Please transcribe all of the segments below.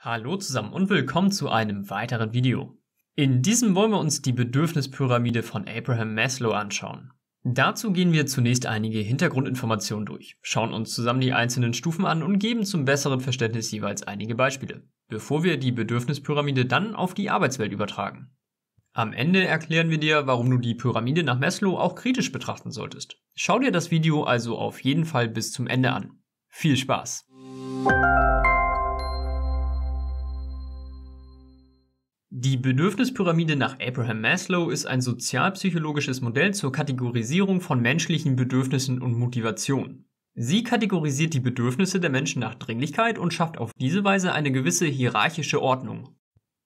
Hallo zusammen und willkommen zu einem weiteren Video. In diesem wollen wir uns die Bedürfnispyramide von Abraham Maslow anschauen. Dazu gehen wir zunächst einige Hintergrundinformationen durch, schauen uns zusammen die einzelnen Stufen an und geben zum besseren Verständnis jeweils einige Beispiele, bevor wir die Bedürfnispyramide dann auf die Arbeitswelt übertragen. Am Ende erklären wir dir, warum du die Pyramide nach Maslow auch kritisch betrachten solltest. Schau dir das Video also auf jeden Fall bis zum Ende an. Viel Spaß! Die Bedürfnispyramide nach Abraham Maslow ist ein sozialpsychologisches Modell zur Kategorisierung von menschlichen Bedürfnissen und Motivation. Sie kategorisiert die Bedürfnisse der Menschen nach Dringlichkeit und schafft auf diese Weise eine gewisse hierarchische Ordnung.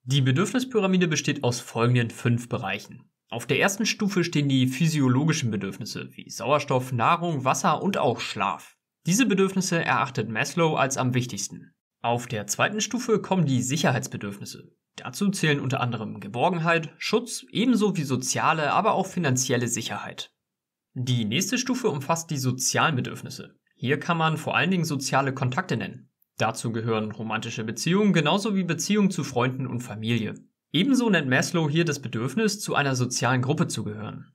Die Bedürfnispyramide besteht aus folgenden fünf Bereichen. Auf der ersten Stufe stehen die physiologischen Bedürfnisse wie Sauerstoff, Nahrung, Wasser und auch Schlaf. Diese Bedürfnisse erachtet Maslow als am wichtigsten. Auf der zweiten Stufe kommen die Sicherheitsbedürfnisse. Dazu zählen unter anderem Geborgenheit, Schutz ebenso wie soziale, aber auch finanzielle Sicherheit. Die nächste Stufe umfasst die sozialen Bedürfnisse. Hier kann man vor allen Dingen soziale Kontakte nennen. Dazu gehören romantische Beziehungen genauso wie Beziehungen zu Freunden und Familie. Ebenso nennt Maslow hier das Bedürfnis, zu einer sozialen Gruppe zu gehören.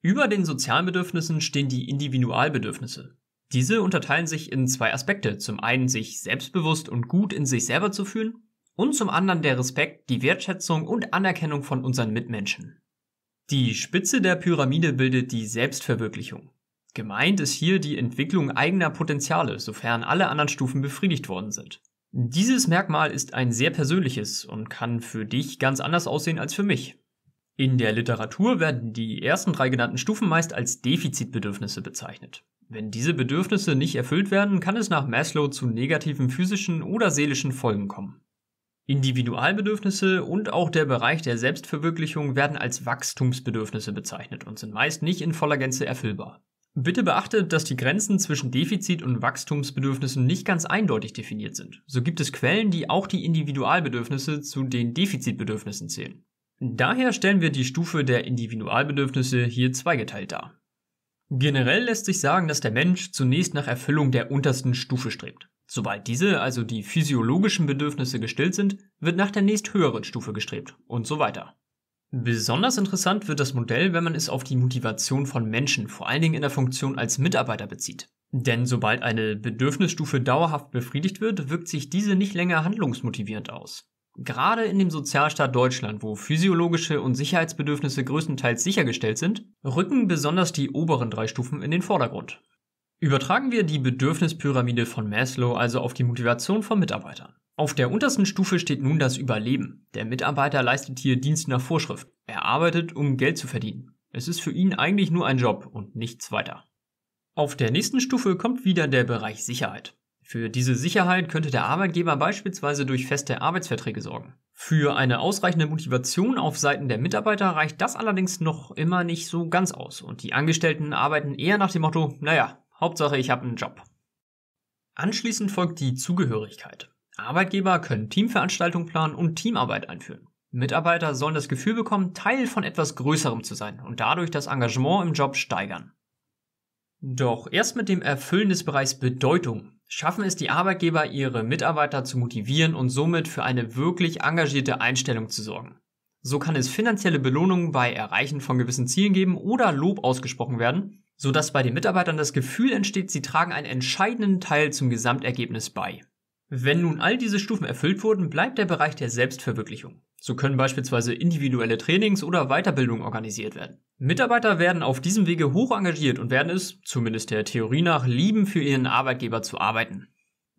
Über den sozialen Bedürfnissen stehen die Individualbedürfnisse. Diese unterteilen sich in zwei Aspekte. Zum einen sich selbstbewusst und gut in sich selber zu fühlen und zum anderen der Respekt, die Wertschätzung und Anerkennung von unseren Mitmenschen. Die Spitze der Pyramide bildet die Selbstverwirklichung. Gemeint ist hier die Entwicklung eigener Potenziale, sofern alle anderen Stufen befriedigt worden sind. Dieses Merkmal ist ein sehr persönliches und kann für dich ganz anders aussehen als für mich. In der Literatur werden die ersten drei genannten Stufen meist als Defizitbedürfnisse bezeichnet. Wenn diese Bedürfnisse nicht erfüllt werden, kann es nach Maslow zu negativen physischen oder seelischen Folgen kommen. Individualbedürfnisse und auch der Bereich der Selbstverwirklichung werden als Wachstumsbedürfnisse bezeichnet und sind meist nicht in voller Gänze erfüllbar. Bitte beachtet, dass die Grenzen zwischen Defizit und Wachstumsbedürfnissen nicht ganz eindeutig definiert sind. So gibt es Quellen, die auch die Individualbedürfnisse zu den Defizitbedürfnissen zählen. Daher stellen wir die Stufe der Individualbedürfnisse hier zweigeteilt dar. Generell lässt sich sagen, dass der Mensch zunächst nach Erfüllung der untersten Stufe strebt. Sobald diese, also die physiologischen Bedürfnisse gestillt sind, wird nach der nächsthöheren Stufe gestrebt und so weiter. Besonders interessant wird das Modell, wenn man es auf die Motivation von Menschen, vor allen Dingen in der Funktion als Mitarbeiter bezieht. Denn sobald eine Bedürfnisstufe dauerhaft befriedigt wird, wirkt sich diese nicht länger handlungsmotivierend aus. Gerade in dem Sozialstaat Deutschland, wo physiologische und Sicherheitsbedürfnisse größtenteils sichergestellt sind, rücken besonders die oberen drei Stufen in den Vordergrund. Übertragen wir die Bedürfnispyramide von Maslow also auf die Motivation von Mitarbeitern. Auf der untersten Stufe steht nun das Überleben. Der Mitarbeiter leistet hier Dienst nach Vorschrift. Er arbeitet, um Geld zu verdienen. Es ist für ihn eigentlich nur ein Job und nichts weiter. Auf der nächsten Stufe kommt wieder der Bereich Sicherheit. Für diese Sicherheit könnte der Arbeitgeber beispielsweise durch feste Arbeitsverträge sorgen. Für eine ausreichende Motivation auf Seiten der Mitarbeiter reicht das allerdings noch immer nicht so ganz aus und die Angestellten arbeiten eher nach dem Motto, naja, Hauptsache, ich habe einen Job. Anschließend folgt die Zugehörigkeit. Arbeitgeber können Teamveranstaltungen planen und Teamarbeit einführen. Mitarbeiter sollen das Gefühl bekommen, Teil von etwas Größerem zu sein und dadurch das Engagement im Job steigern. Doch erst mit dem Erfüllen des Bereichs Bedeutung schaffen es die Arbeitgeber, ihre Mitarbeiter zu motivieren und somit für eine wirklich engagierte Einstellung zu sorgen. So kann es finanzielle Belohnungen bei Erreichen von gewissen Zielen geben oder Lob ausgesprochen werden, sodass bei den Mitarbeitern das Gefühl entsteht, sie tragen einen entscheidenden Teil zum Gesamtergebnis bei. Wenn nun all diese Stufen erfüllt wurden, bleibt der Bereich der Selbstverwirklichung. So können beispielsweise individuelle Trainings oder Weiterbildungen organisiert werden. Mitarbeiter werden auf diesem Wege hoch engagiert und werden es, zumindest der Theorie nach, lieben, für ihren Arbeitgeber zu arbeiten.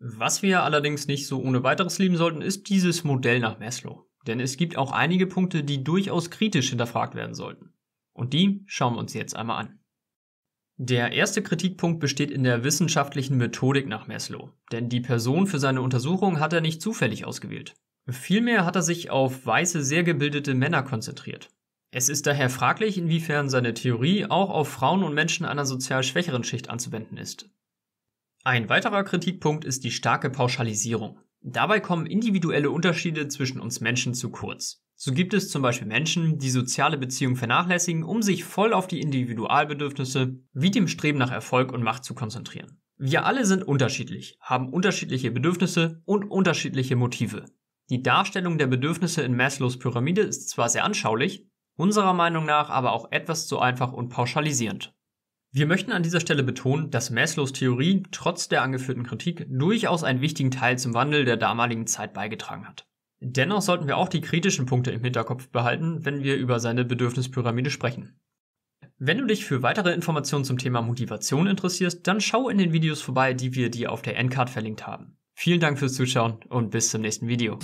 Was wir allerdings nicht so ohne weiteres lieben sollten, ist dieses Modell nach Maslow. Denn es gibt auch einige Punkte, die durchaus kritisch hinterfragt werden sollten. Und die schauen wir uns jetzt einmal an. Der erste Kritikpunkt besteht in der wissenschaftlichen Methodik nach Maslow, denn die Person für seine Untersuchung hat er nicht zufällig ausgewählt. Vielmehr hat er sich auf weiße, sehr gebildete Männer konzentriert. Es ist daher fraglich, inwiefern seine Theorie auch auf Frauen und Menschen einer sozial schwächeren Schicht anzuwenden ist. Ein weiterer Kritikpunkt ist die starke Pauschalisierung. Dabei kommen individuelle Unterschiede zwischen uns Menschen zu kurz. So gibt es zum Beispiel Menschen, die soziale Beziehungen vernachlässigen, um sich voll auf die Individualbedürfnisse wie dem Streben nach Erfolg und Macht zu konzentrieren. Wir alle sind unterschiedlich, haben unterschiedliche Bedürfnisse und unterschiedliche Motive. Die Darstellung der Bedürfnisse in Maslows Pyramide ist zwar sehr anschaulich, unserer Meinung nach aber auch etwas zu einfach und pauschalisierend. Wir möchten an dieser Stelle betonen, dass Maslows Theorie trotz der angeführten Kritik durchaus einen wichtigen Teil zum Wandel der damaligen Zeit beigetragen hat. Dennoch sollten wir auch die kritischen Punkte im Hinterkopf behalten, wenn wir über seine Bedürfnispyramide sprechen. Wenn du dich für weitere Informationen zum Thema Motivation interessierst, dann schau in den Videos vorbei, die wir dir auf der Endcard verlinkt haben. Vielen Dank fürs Zuschauen und bis zum nächsten Video.